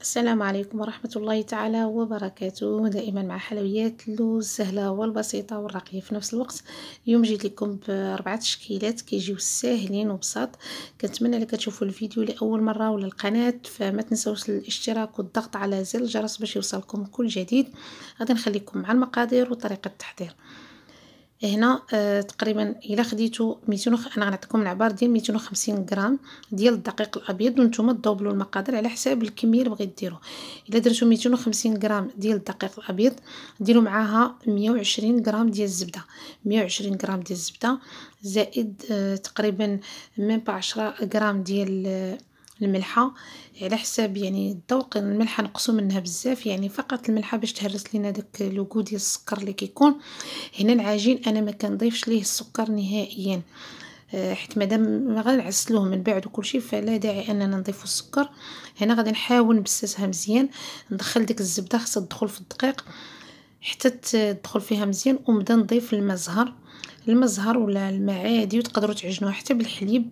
السلام عليكم ورحمة الله تعالى وبركاته دائما مع حلويات اللوز السهلة والبسيطة والراقية في نفس الوقت اليوم جيت لكم بأربعة تشكيلات كيجيو ساهلين وبساط كنتمنى لك تشوفوا الفيديو لأول مرة ولا القناة فما تنساوش الاشتراك والضغط على زر الجرس باش يوصلكم كل جديد غادي نخليكم مع المقادير وطريقة التحضير هنا آه تقريبا الا خديتو 200 وخ... انا غنعطيكم العبار ديال 250 غرام ديال الدقيق الابيض وانتم تضوبلوا المقادير على حساب الكميه اللي بغيت ديروا الا درتو 250 غرام ديال الدقيق الابيض ديروا معاها 120 غرام ديال الزبده 120 غرام ديال الزبده زائد آه تقريبا ميم با 10 غرام ديال آه، الملحه على حساب يعني الذوق الملحه نقصوا منها بزاف يعني فقط الملحه باش تهرس لينا داك لوكو ديال السكر اللي كيكون هنا العجين انا ما كنضيفش ليه السكر نهائيا آه، حيت مادام ما غنعسلوه من بعد وكلشي فلا داعي اننا نضيفو السكر هنا غادي نحاول نبسسها مزيان ندخل ديك الزبده خاصها تدخل في الدقيق حتى تدخل فيها مزيان ونبدا نضيف الماء زهر الماء زهر ولا المعادي عادي وتقدروا تعجنوه حتى بالحليب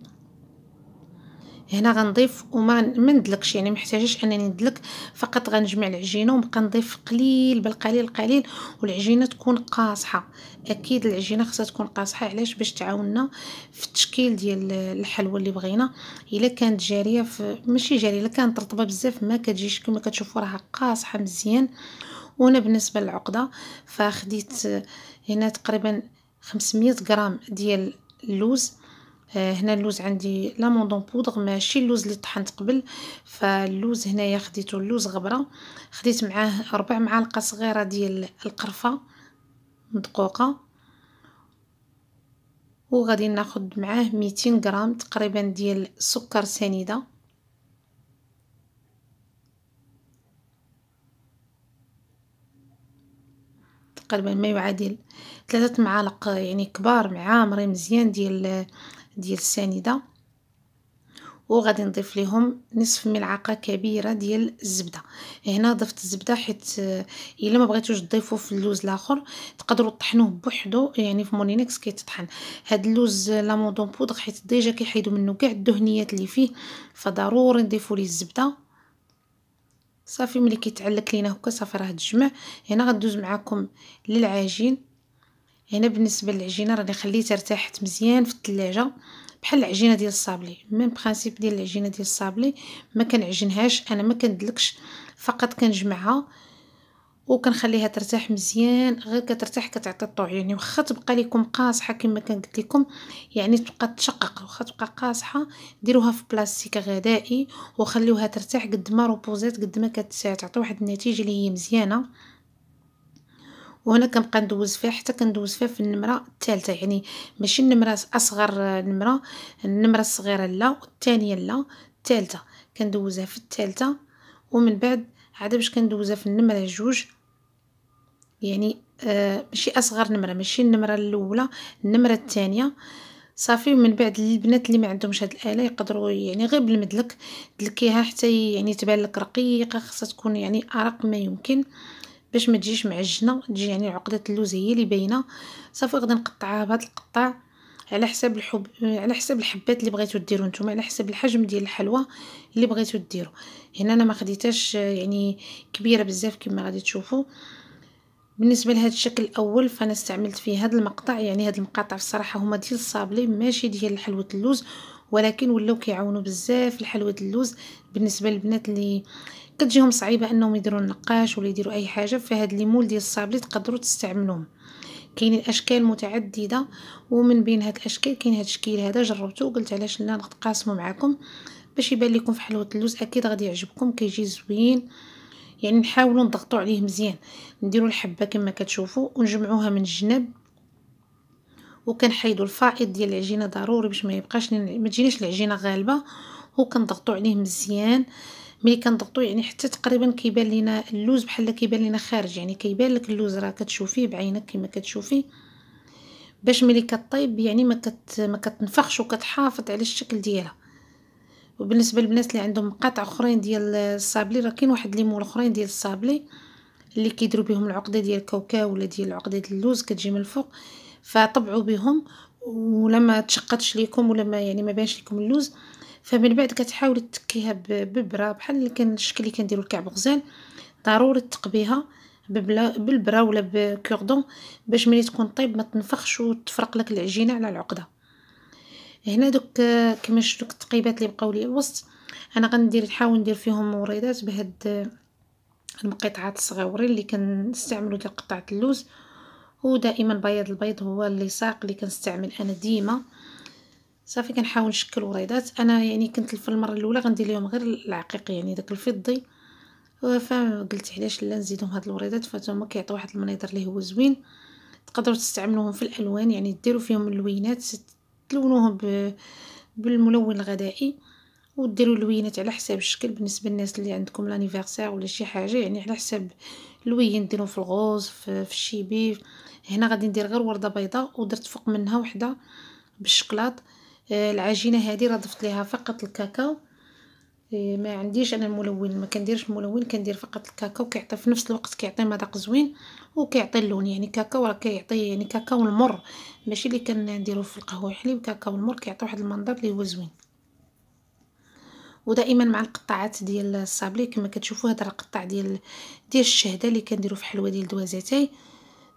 هنا غنضيف وما ما ندلكش يعني محتاجاش انني ندلك فقط غنجمع العجينه ونبقى نضيف قليل بالقليل قليل والعجينه تكون قاصحه اكيد العجينه خصها تكون قاصحه علاش باش تعاوننا في التشكيل ديال الحلوى اللي بغينا الا كانت جاريه ماشي جاريه الا كانت رطبه بزاف ما كتجيش كما كتشوفوا راها قاصحه مزيان وانا بالنسبه للعقده فخديت هنا تقريبا 500 غرام ديال اللوز آه، هنا اللوز عندي لاموندون بودغ ماشي اللوز اللي طحنت قبل فاللوز هنايا خديته اللوز غبره خديت معاه ربع معلقه صغيره ديال القرفه مدقوقه وغادي ناخد معاه 200 غرام تقريبا ديال السكر سنيده تقريبا ما يعادل ثلاثه معالق يعني كبار معامرين مزيان ديال ديال السنيده وغادي نضيف لهم نصف ملعقه كبيره ديال الزبده هنا ضفت الزبده حيت آه، الا ما بغيتوش تضيفوا في اللوز الاخر تقدروا تطحنوه بوحدو يعني في مونينكس كيتطحن هاد اللوز لامودون بودغ حيت ديجا كيحيدوا منه كاع الدهنيات اللي فيه فضروري نضيفوا ليه الزبده صافي ملي كيتعلق لينا هكا صافي راه تجمع هنا غندوز معاكم للعجين هنا يعني بالنسبه للعجينه راني خليتها ارتاحت مزيان في الثلاجه بحال العجينه ديال الصابلي ميم برينسيپ ديال العجينه ديال الصابلي ما كنعجنهاش انا ما كندلكش فقط كنجمعها وكنخليها ترتاح مزيان غير كترتاح كتعطي الطوع يعني واخا تبقى لكم قاصحه كما قلت لكم يعني تبقى تشقق واخا تبقى قاصحه ديروها في بلاستيك غذائي وخليوها ترتاح قد ما روبوزيت قد ما كتعطي واحد النتيجه اللي هي مزيانه وهنا كنبقى ندوز فيها حتى كندوز فيها في النمره الثالثه يعني ماشي النمره اصغر آه، نمره النمره الصغيره لا والثانيه لا الثالثه كندوزها في الثالثه ومن بعد عاد باش كندوزها في النمره جوج يعني آه ماشي اصغر نمره ماشي النمره الاولى النمره الثانيه صافي ومن بعد البنات اللي ما عندهمش هاد الاله يقدروا يعني غير بالمدلك دلكيها حتى يعني تبان لك رقيقه خاصها تكون يعني ارق ما يمكن باش ما تجيش معجنه تجي يعني عقده اللوز هي اللي باينه صافي غادي نقطعها بهذا القطاع على حساب الحب على حساب الحبات اللي بغيتو ديرو نتوما على حساب الحجم ديال الحلوى اللي بغيتو ديرو هنا انا ما خديتهاش يعني كبيره بزاف كما غادي تشوفوا بالنسبه لهذا الشكل الاول فانا استعملت فيه هذا المقطع يعني هاد المقاطع الصراحه هما ديال الصابلي ماشي ديال حلوه اللوز ولكن ولاو كيعاونوا بزاف الحلوى اللوز بالنسبه للبنات اللي كتجيهم صعيبه انهم يديروا النقاش ولا يديروا اي حاجه فهاد ليمول ديال الصابلي تقدروا تستعملوهم كاينين اشكال متعدده ومن بين هاد الاشكال كاين هاد الشكل هذا جربته وقلت علاش لا نقاسمه معكم باش يبان لكم في حلوه اللوز اكيد غادي يعجبكم كيجي زوين يعني نحاولوا نضغطوا عليه مزيان نديروا الحبه كما كتشوفوا ونجمعوها من الجنب وكنحيدو الفائض ديال العجينه ضروري باش ما يبقاش ما تجينيش العجينه غالبه وكنضغطو عليه مزيان ملي كنضغطو يعني حتى تقريبا كيبان لينا اللوز بحال كيبان لينا خارج يعني كيبان لك اللوز راه كتشوفيه بعينك كما كتشوفي باش ملي كطيب يعني ما كت ما كتنفخش وكتحافظ على الشكل ديالها وبالنسبه للبنات اللي عندهم مقاطع اخرين ديال الصابلي راه كاين واحد ليمون اخرين ديال الصابلي اللي كيديروا بهم العقده ديال الكاوكاو ولا ديال العقده ديال اللوز كتجي من الفوق فطبعوا بهم ولما تشقتش ليكم ولما يعني ما بانش ليكم اللوز فمن بعد كتحاولي تكيها ببره بحال كان الشكل اللي كنديروا الكعب غزال ضروري تقبيها بالبره ولا بكوردون باش ملي تكون طيب ما تنفخش وتفرق لك العجينه على العقده هنا دوك كما شفتوا التقيبات اللي بقاو لي الوسط انا غندير نحاول ندير فيهم موريدات بهاد المقطعات الصغيورين اللي كنستعملوا ديال قطعه اللوز هو دائما بياض البيض هو اللصاق اللي كنستعمل انا ديما صافي كنحاول نشكل وريضات انا يعني كنت في المره الاولى غندير لهم غير العقيق يعني داك الفضي فقلت علاش لا نزيدهم هاد الوريضات فهما كيعطيو واحد المنظر اللي هو زوين تقدروا تستعملوهم في الالوان يعني ديروا فيهم اللوينات تلونوهم ب... بالملون الغذائي وديروا اللوينات على حساب الشكل بالنسبه للناس اللي عندكم لانيفيرسير ولا شي حاجه يعني على حساب اللوين نديرو في الغوز في, في الشيبي هنا غادي ندير غير ورده بيضاء ودرت فوق منها وحده بالشكلاط آه، العجينه هذه راه ضفت ليها فقط الكاكاو آه، ما عنديش انا الملون ما كنديرش الملون كندير فقط الكاكاو كيعطي في نفس الوقت كيعطي مذاق زوين وكيعطي اللون يعني كاكاو راه كيعطي يعني كاكاو المر ماشي اللي كنديرو في القهوه حليب كاكاو المر كيعطي واحد المنظر اللي هو زوين ودائما مع القطعات ديال الصابلي كما كتشوفوا هذا القطع ديال ديال الشهده اللي كنديرو في حلوه ديال دوازاتاي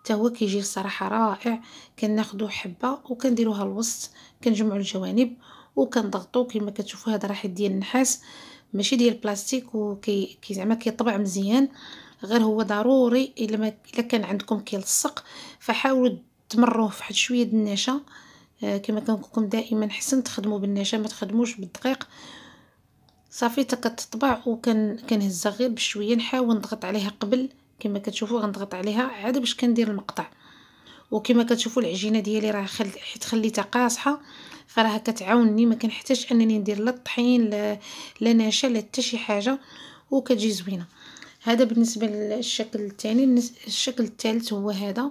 حتى هو كيجي الصراحه رائع كناخذوا حبه وكنديروها الوسط كنجمعوا الجوانب وكنضغطو كما كتشوفوا هذا حيت ديال النحاس ماشي ديال البلاستيك وكي زعما كيطبع مزيان غير هو ضروري الا ما الا كان عندكم كيلصق فحاولوا تمروه فواحد شويه د النشا آه، كما كنقول لكم دائما حسن تخدموا بالنشا ما تخدموش بالدقيق صافي تا كتطبع وكنهزها غير بشويه نحاول نضغط عليها قبل كما كتشوفوا غنضغط عليها عاد باش كندير المقطع وكما كتشوفوا العجينه ديالي راه خل... حيت خليتها قاصحه فراها كتعاونني ما كنحتاجش انني ندير لا الطحين لا لا نشا لا حتى شي حاجه وكتجي زوينه هذا بالنسبه للشكل الثاني الشكل الثالث هو هذا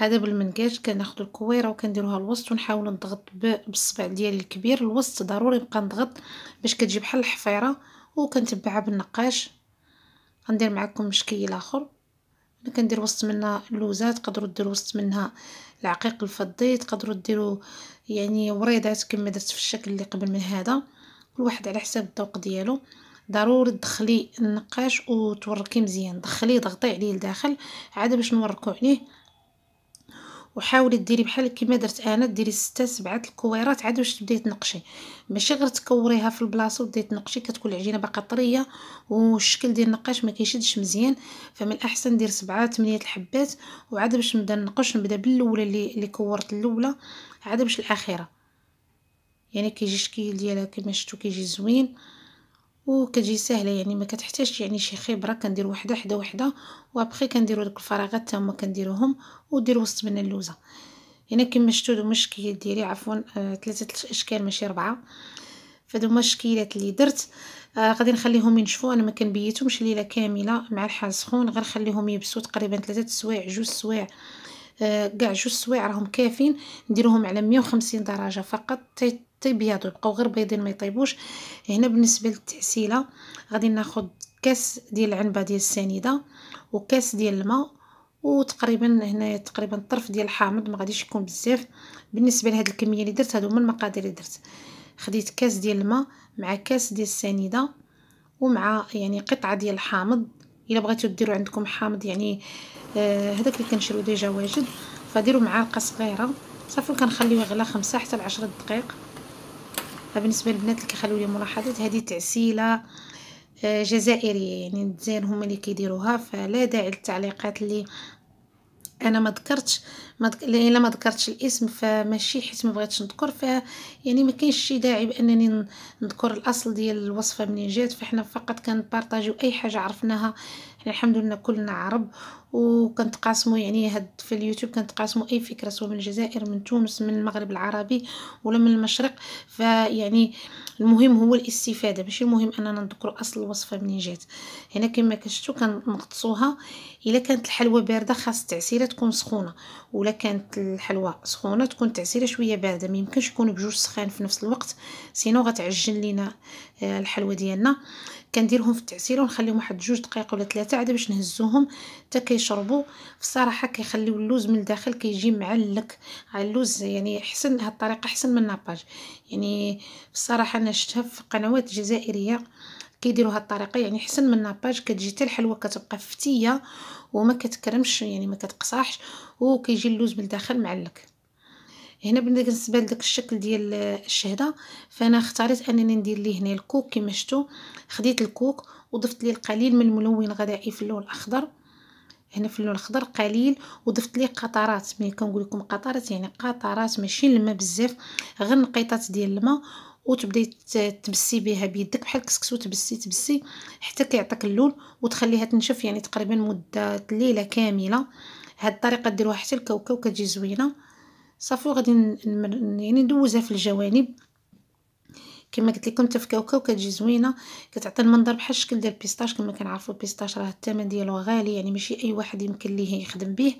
هذا بالمنكاج كناخذ الكويره وكنديروها الوسط ونحاول نضغط بالصبع ديالي الكبير الوسط ضروري نبقى نضغط باش كتجي بحال الحفيره وكنتبعها بالنقاش غندير معكم مشكيل اخر انا كندير وسط منها اللوزات تقدروا ديروا وسط منها العقيق الفضي تقدروا ديروا يعني وريضات كما درت في الشكل اللي قبل من هذا كل واحد على حساب الذوق ديالو ضروري تدخلي النقاش وتوركي مزيان دخليه ضغطي عليه لداخل عاد باش نوركو عليه وحاولي ديري بحال كيما درت انا ديري ستة سبعة الكويرات عاد باش تبداي تنقشي ماشي غير تكوريها في البلاصه وتبداي تنقشي كتكون العجينه باقا طريه والشكل ديال النقاش ما كيشدش مزيان فمن الاحسن دير سبعة 8 الحبات وعاد باش نبدا نقش نبدا بالاولى اللي اللي كورت الاولى عاد باش الاخيره يعني كيجي الشكل ديالها كما شفتوا كيجي زوين وكتجي سهله يعني ما كتحتاجش يعني شي خبره كندير وحده حدا وحده وابخي كنديروا دوك الفراغات حتى هما كنديروهم ودير وسط من اللوزه هنا يعني كما شفتوا دوما الشكل ديالي عفوا آه ثلاثه اشكال ماشي اربعه فدوما الشكيلات اللي درت آه غادي نخليهم ينشفوا انا ما كنبيتهمش ليله كامله مع الحال سخون غير نخليهم يبسوا تقريبا ثلاثه سوايع جوج سوايع آه، كاع آه جوج سوايع راهم كافين نديروهم على 150 درجه فقط تيبيضوا يبقاو غير بيضين ما يطيبوش هنا بالنسبه للتعسيله غادي ناخذ كاس ديال العنبه ديال السنيده وكاس ديال الماء وتقريبا هنا تقريبا طرف ديال الحامض ما غاديش يكون بزاف بالنسبه لهاد الكميه اللي درت هادو هما المقادير اللي درت خديت كاس ديال الماء مع كاس ديال السنيده ومع يعني قطعه ديال الحامض الا بغيتو ديروا عندكم حامض يعني آه اللي كنشريو ديجا واجد فديروا معلقه صغيره صافي كنخليوه غلا خمسة حتى 10 دقائق بالنسبه للبنات اللي كيخليو لي ملاحظات هذه تعسيله آه، جزائريه يعني الجزائر هما اللي كيديروها فلا داعي للتعليقات اللي انا ما ذكرتش ما الا ما ذكرتش الاسم فماشي حيت ما بغيتش نذكر ف يعني ما كاينش شي داعي بانني نذكر الاصل ديال الوصفه منين جات فاحنا فقط كنبارطاجيو اي حاجه عرفناها يعني الحمد لله كلنا عرب وكنتقاسموا يعني هاد في اليوتيوب كنتقاسموا اي فكره سواء من الجزائر من تونس من المغرب العربي ولا من المشرق فيعني المهم هو الاستفاده ماشي المهم اننا نذكروا اصل الوصفه منين جات هنا كما كشفتوا كنغطسوها الا كانت الحلوه بارده خاص التعسيره تكون سخونه ولا كانت الحلوه سخونه تكون التعسيره شويه بارده ما يمكنش يكونوا بجوج سخان في نفس الوقت سينو غتعجن لينا آه، الحلوه ديالنا كنديرهم في التعسيله ونخليهم واحد جوج دقائق ولا ثلاثه عاد باش نهزوهم حتى كيشربوا بصراحه كيخليو اللوز من الداخل كيجي معلك على اللوز يعني احسن هاد الطريقه احسن من الناباج يعني بصراحه انا شفتها في قنوات جزائريه كيديروا هاد الطريقه يعني احسن من الناباج كتجي حتى الحلوه كتبقى فتيه وما كتكرمش يعني ما كتقصحش وكيجي اللوز من الداخل معلك هنا بالنسبه لداك الشكل ديال الشهده فانا اختاريت انني ندير ليه هنا الكوك كما شفتوا خديت الكوك وضفت ليه القليل من الملون الغذائي في اللون الاخضر هنا في اللون الاخضر قليل وضفت ليه قطرات ملي كنقول لكم قطرات يعني قطرات ماشي الماء بزاف غير نقيطات ديال الماء وتبداي تبسي بها بيدك بحال كسكسو تبسي تبسي حتى كيعطيك اللون وتخليها تنشف يعني تقريبا مده ليله كامله هاد الطريقه ديروها حتى الكاوكاو كتجي زوينه صافو غادي يعني ندوزها في الجوانب كما قلت لكم تفكاوكاو كتجي زوينه كتعطي المنظر بحال الشكل ديال البيستاش كما كنعرفوا البيستاش راه الثمن ديالو غالي يعني ماشي اي واحد يمكن ليه يخدم به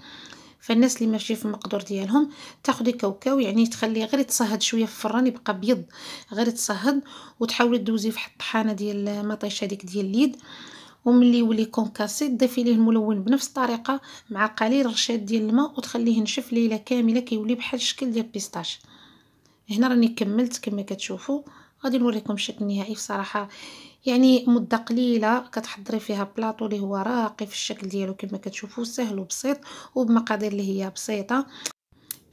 فالناس اللي ماشي في المقدور ديالهم تاخدي كاوكاو يعني تخليه غير يتصهد شويه في الفران يبقى بيض غير يتصهد وتحاولي دوزي في الطحانه ديال مطيشه هذيك ديال اليد وملي يولي كونكاسي ضيفي ليه الملون بنفس الطريقه مع قليل رشاد ديال الماء وتخليه ينشف ليله كامله كيولي بحال الشكل ديال بيستاش هنا راني كملت كما كتشوفوا غادي نوريكم الشكل النهائي بصراحه يعني مده قليله كتحضري فيها بلاطو اللي هو راقي في الشكل ديالو كما كتشوفوا سهل وبسيط وبمقادير اللي هي بسيطه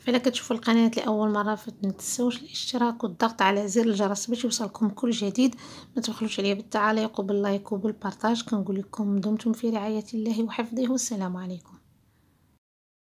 الا كتشوفوا القناه لاول مره فتنساوش الاشتراك والضغط على زر الجرس باش يوصلكم كل جديد ما تبخلوش عليا بالتعاليق وباللايك وبالبارطاج كنقول لكم دمتم في رعايه الله وحفظه والسلام عليكم